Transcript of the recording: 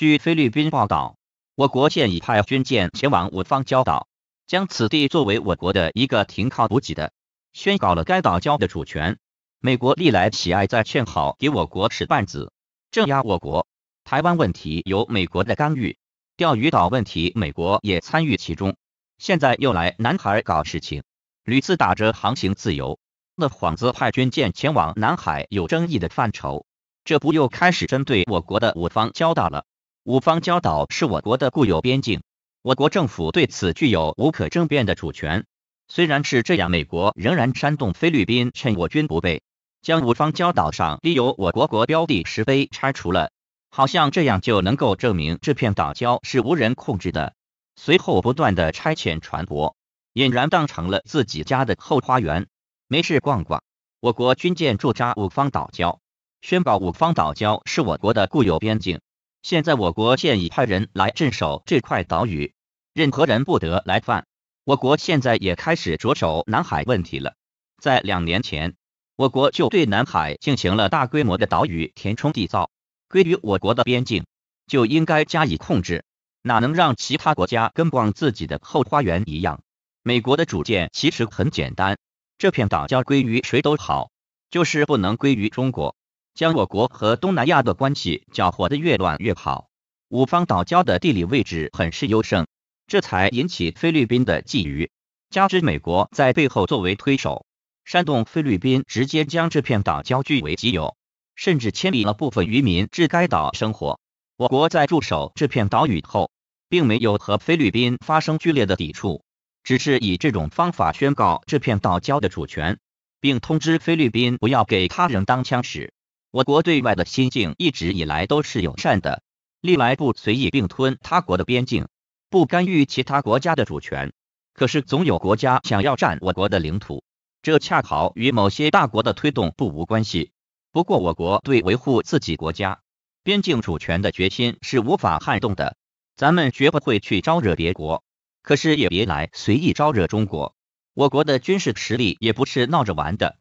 据菲律宾报道，我国现已派军舰前往我方礁岛，将此地作为我国的一个停靠补给的，宣告了该岛礁的主权。美国历来喜爱在劝好给我国使绊子，镇压我国。台湾问题由美国的干预，钓鱼岛问题美国也参与其中，现在又来南海搞事情，屡次打着航行自由的幌子派军舰前往南海有争议的范畴，这不又开始针对我国的我方交岛了。五方礁岛是我国的固有边境，我国政府对此具有无可争辩的主权。虽然是这样，美国仍然煽动菲律宾趁我军不备，将五方礁岛上立有我国国标的石碑拆除了，好像这样就能够证明这片岛礁是无人控制的。随后不断的拆遣船舶，俨然当成了自己家的后花园，没事逛逛。我国军舰驻扎五方岛礁，宣告五方岛礁是我国的固有边境。现在我国现已派人来镇守这块岛屿，任何人不得来犯。我国现在也开始着手南海问题了。在两年前，我国就对南海进行了大规模的岛屿填充地造，归于我国的边境就应该加以控制，哪能让其他国家跟逛自己的后花园一样？美国的主见其实很简单，这片岛礁归于谁都好，就是不能归于中国。将我国和东南亚的关系搅和得越乱越好。五方岛礁的地理位置很是优胜，这才引起菲律宾的觊觎。加之美国在背后作为推手，煽动菲律宾直接将这片岛礁据为己有，甚至迁移了部分渔民至该岛生活。我国在驻守这片岛屿后，并没有和菲律宾发生剧烈的抵触，只是以这种方法宣告这片岛礁的主权，并通知菲律宾不要给他人当枪使。我国对外的心境一直以来都是友善的，历来不随意并吞他国的边境，不干预其他国家的主权。可是总有国家想要占我国的领土，这恰好与某些大国的推动不无关系。不过，我国对维护自己国家边境主权的决心是无法撼动的，咱们绝不会去招惹别国，可是也别来随意招惹中国。我国的军事实力也不是闹着玩的。